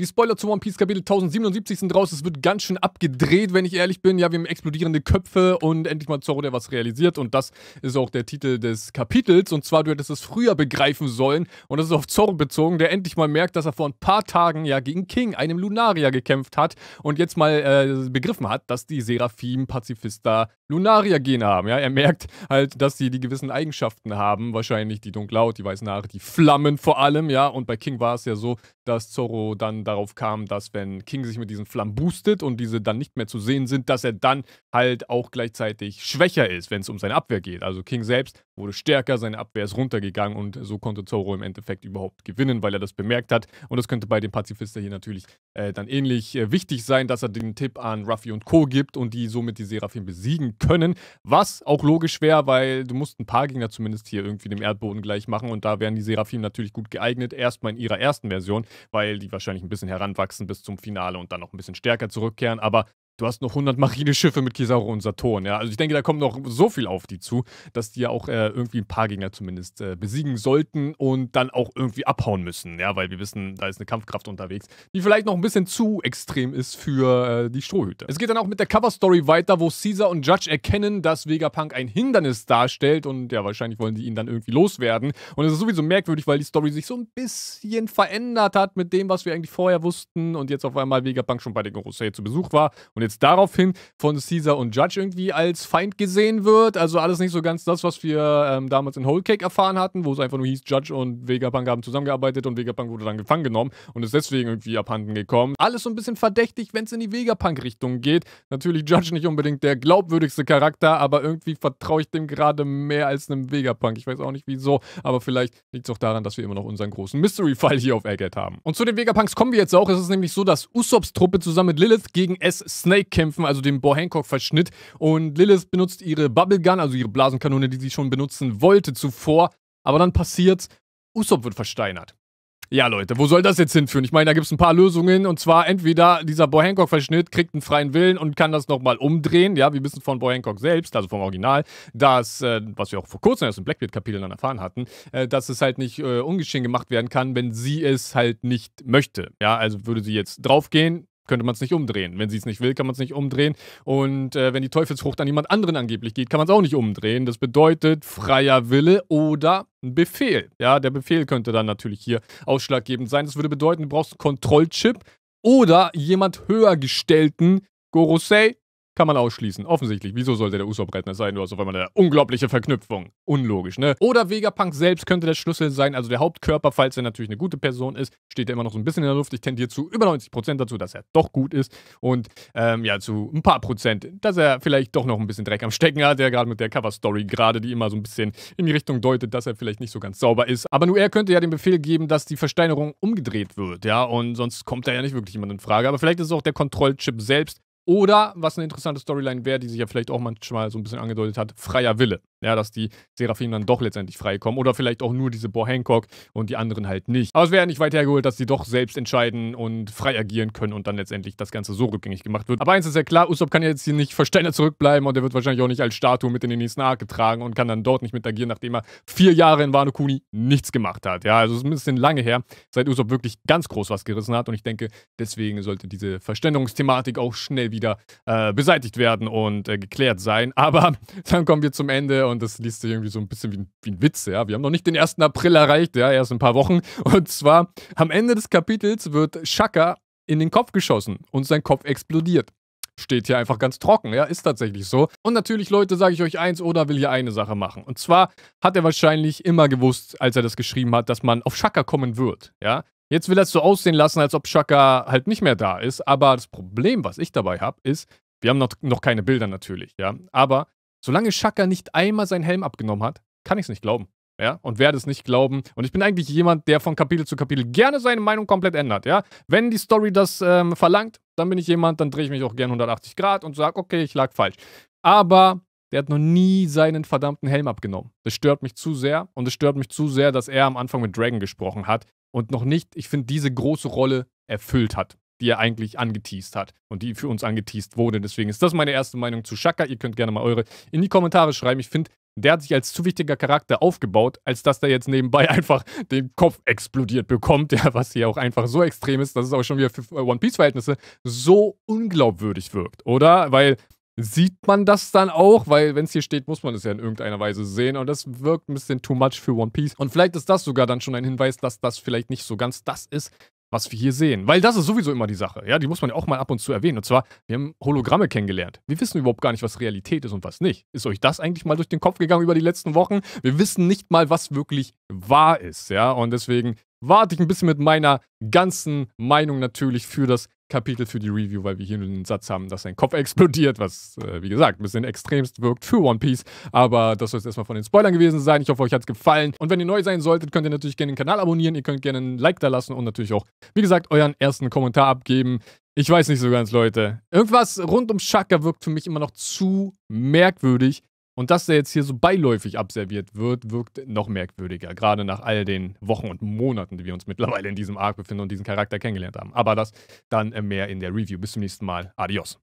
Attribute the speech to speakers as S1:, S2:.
S1: Die Spoiler zu One Piece Kapitel 1077 sind raus. Es wird ganz schön abgedreht, wenn ich ehrlich bin. Ja, wir haben explodierende Köpfe und endlich mal Zorro, der was realisiert. Und das ist auch der Titel des Kapitels. Und zwar, du hättest es früher begreifen sollen. Und das ist auf Zorro bezogen, der endlich mal merkt, dass er vor ein paar Tagen ja gegen King, einem Lunaria, gekämpft hat. Und jetzt mal äh, begriffen hat, dass die Seraphim Pazifista Lunaria-Gene haben. Ja, er merkt halt, dass sie die gewissen Eigenschaften haben. Wahrscheinlich die Dunklaut, die weißen Haare, die Flammen vor allem. Ja, und bei King war es ja so, dass Zorro dann darauf kam, dass wenn King sich mit diesen Flammen boostet und diese dann nicht mehr zu sehen sind, dass er dann halt auch gleichzeitig schwächer ist, wenn es um seine Abwehr geht. Also King selbst wurde stärker, seine Abwehr ist runtergegangen und so konnte Zoro im Endeffekt überhaupt gewinnen, weil er das bemerkt hat. Und das könnte bei dem Pazifisten hier natürlich äh, dann ähnlich äh, wichtig sein, dass er den Tipp an Ruffy und Co. gibt und die somit die Seraphim besiegen können. Was auch logisch wäre, weil du musst ein paar Gegner zumindest hier irgendwie dem Erdboden gleich machen und da wären die Seraphim natürlich gut geeignet, erstmal in ihrer ersten Version, weil die wahrscheinlich ein bisschen heranwachsen bis zum Finale und dann noch ein bisschen stärker zurückkehren. Aber du hast noch 100 Marineschiffe mit Kizaru und Saturn. Ja? Also ich denke, da kommt noch so viel auf die zu, dass die ja auch äh, irgendwie ein paar Gegner zumindest äh, besiegen sollten und dann auch irgendwie abhauen müssen. Ja, weil wir wissen, da ist eine Kampfkraft unterwegs, die vielleicht noch ein bisschen zu extrem ist für äh, die Strohhüte. Es geht dann auch mit der Cover-Story weiter, wo Caesar und Judge erkennen, dass Vegapunk ein Hindernis darstellt und ja, wahrscheinlich wollen die ihn dann irgendwie loswerden. Und es ist sowieso merkwürdig, weil die Story sich so ein bisschen verändert hat mit dem, was wir eigentlich vorher wussten und jetzt auf einmal Vegapunk schon bei der Gorosei zu Besuch war und und jetzt daraufhin von Caesar und Judge irgendwie als Feind gesehen wird. Also alles nicht so ganz das, was wir ähm, damals in Whole Cake erfahren hatten, wo es einfach nur hieß, Judge und Vegapunk haben zusammengearbeitet und Vegapunk wurde dann gefangen genommen und ist deswegen irgendwie abhanden gekommen. Alles so ein bisschen verdächtig, wenn es in die Vegapunk-Richtung geht. Natürlich Judge nicht unbedingt der glaubwürdigste Charakter, aber irgendwie vertraue ich dem gerade mehr als einem Vegapunk. Ich weiß auch nicht wieso, aber vielleicht liegt es auch daran, dass wir immer noch unseren großen Mystery-Fall hier auf Egghead haben. Und zu den Vegapunks kommen wir jetzt auch. Es ist nämlich so, dass Usopps Truppe zusammen mit Lilith gegen S. Snake Snake-Kämpfen, also den Bo Hancock-Verschnitt. Und Lilith benutzt ihre Bubble Gun, also ihre Blasenkanone, die sie schon benutzen wollte zuvor. Aber dann passiert's, Usopp wird versteinert. Ja, Leute, wo soll das jetzt hinführen? Ich meine, da gibt es ein paar Lösungen. Und zwar entweder dieser Boy Hancock-Verschnitt kriegt einen freien Willen und kann das nochmal umdrehen. Ja, wir wissen von Boy Hancock selbst, also vom Original, dass, äh, was wir auch vor kurzem erst im Blackbeard-Kapitel dann erfahren hatten, äh, dass es halt nicht äh, ungeschehen gemacht werden kann, wenn sie es halt nicht möchte. Ja, also würde sie jetzt draufgehen, könnte man es nicht umdrehen. Wenn sie es nicht will, kann man es nicht umdrehen. Und äh, wenn die Teufelsfrucht an jemand anderen angeblich geht, kann man es auch nicht umdrehen. Das bedeutet freier Wille oder ein Befehl. Ja, der Befehl könnte dann natürlich hier ausschlaggebend sein. Das würde bedeuten, du brauchst einen Kontrollchip oder jemand höher gestellten Gorosei kann man ausschließen. Offensichtlich. Wieso sollte der Usopp Redner sein? Du hast auf einmal eine unglaubliche Verknüpfung. Unlogisch, ne? Oder Vegapunk selbst könnte der Schlüssel sein. Also der Hauptkörper, falls er natürlich eine gute Person ist, steht er immer noch so ein bisschen in der Luft. Ich tendiere zu über 90 dazu, dass er doch gut ist. Und ähm, ja, zu ein paar Prozent, dass er vielleicht doch noch ein bisschen Dreck am Stecken hat. Ja, gerade mit der Cover-Story gerade, die immer so ein bisschen in die Richtung deutet, dass er vielleicht nicht so ganz sauber ist. Aber nur er könnte ja den Befehl geben, dass die Versteinerung umgedreht wird. Ja, und sonst kommt da ja nicht wirklich jemand in Frage. Aber vielleicht ist es auch der Kontrollchip selbst, oder, was eine interessante Storyline wäre, die sich ja vielleicht auch manchmal so ein bisschen angedeutet hat, freier Wille. Ja, dass die Seraphim dann doch letztendlich freikommen. Oder vielleicht auch nur diese Bo Hancock und die anderen halt nicht. Aber es wäre nicht weit hergeholt, dass sie doch selbst entscheiden und frei agieren können und dann letztendlich das Ganze so rückgängig gemacht wird. Aber eins ist ja klar, Usopp kann jetzt hier nicht versteinert zurückbleiben und er wird wahrscheinlich auch nicht als Statue mit in den nächsten Arc getragen und kann dann dort nicht mit agieren, nachdem er vier Jahre in Wano Kuni nichts gemacht hat. Ja, also es ist ein bisschen lange her, seit Usopp wirklich ganz groß was gerissen hat und ich denke, deswegen sollte diese Verständigungsthematik auch schnell wieder äh, beseitigt werden und äh, geklärt sein. Aber dann kommen wir zum Ende und und das liest sich irgendwie so ein bisschen wie ein, wie ein Witz, ja. Wir haben noch nicht den 1. April erreicht, ja, erst ein paar Wochen. Und zwar am Ende des Kapitels wird Shaka in den Kopf geschossen und sein Kopf explodiert. Steht hier einfach ganz trocken, ja, ist tatsächlich so. Und natürlich, Leute, sage ich euch eins, Oda will hier eine Sache machen. Und zwar hat er wahrscheinlich immer gewusst, als er das geschrieben hat, dass man auf Shaka kommen wird, ja. Jetzt will er es so aussehen lassen, als ob Shaka halt nicht mehr da ist. Aber das Problem, was ich dabei habe, ist, wir haben noch, noch keine Bilder natürlich, ja. Aber Solange Shaka nicht einmal seinen Helm abgenommen hat, kann ich es nicht glauben. Ja, und werde es nicht glauben. Und ich bin eigentlich jemand, der von Kapitel zu Kapitel gerne seine Meinung komplett ändert. Ja, wenn die Story das ähm, verlangt, dann bin ich jemand, dann drehe ich mich auch gerne 180 Grad und sage, okay, ich lag falsch. Aber der hat noch nie seinen verdammten Helm abgenommen. Das stört mich zu sehr und es stört mich zu sehr, dass er am Anfang mit Dragon gesprochen hat und noch nicht, ich finde, diese große Rolle erfüllt hat die er eigentlich angeteased hat und die für uns angeteased wurde. Deswegen ist das meine erste Meinung zu Shaka. Ihr könnt gerne mal eure in die Kommentare schreiben. Ich finde, der hat sich als zu wichtiger Charakter aufgebaut, als dass der jetzt nebenbei einfach den Kopf explodiert bekommt, ja, was hier auch einfach so extrem ist, dass es auch schon wieder für äh, One Piece-Verhältnisse so unglaubwürdig wirkt, oder? Weil sieht man das dann auch, weil wenn es hier steht, muss man es ja in irgendeiner Weise sehen und das wirkt ein bisschen too much für One Piece. Und vielleicht ist das sogar dann schon ein Hinweis, dass das vielleicht nicht so ganz das ist, was wir hier sehen. Weil das ist sowieso immer die Sache, ja, die muss man ja auch mal ab und zu erwähnen. Und zwar, wir haben Hologramme kennengelernt. Wir wissen überhaupt gar nicht, was Realität ist und was nicht. Ist euch das eigentlich mal durch den Kopf gegangen über die letzten Wochen? Wir wissen nicht mal, was wirklich wahr ist, ja. Und deswegen warte ich ein bisschen mit meiner ganzen Meinung natürlich für das Kapitel, für die Review, weil wir hier nur den Satz haben, dass sein Kopf explodiert, was, äh, wie gesagt, ein bisschen extremst wirkt für One Piece. Aber das soll es erstmal von den Spoilern gewesen sein. Ich hoffe, euch hat es gefallen. Und wenn ihr neu sein solltet, könnt ihr natürlich gerne den Kanal abonnieren. Ihr könnt gerne ein Like da lassen und natürlich auch, wie gesagt, euren ersten Kommentar abgeben. Ich weiß nicht so ganz, Leute. Irgendwas rund um Shaka wirkt für mich immer noch zu merkwürdig. Und dass der jetzt hier so beiläufig abserviert wird, wirkt noch merkwürdiger. Gerade nach all den Wochen und Monaten, die wir uns mittlerweile in diesem Arc befinden und diesen Charakter kennengelernt haben. Aber das dann äh, mehr in der Review. Bis zum nächsten Mal. Adios.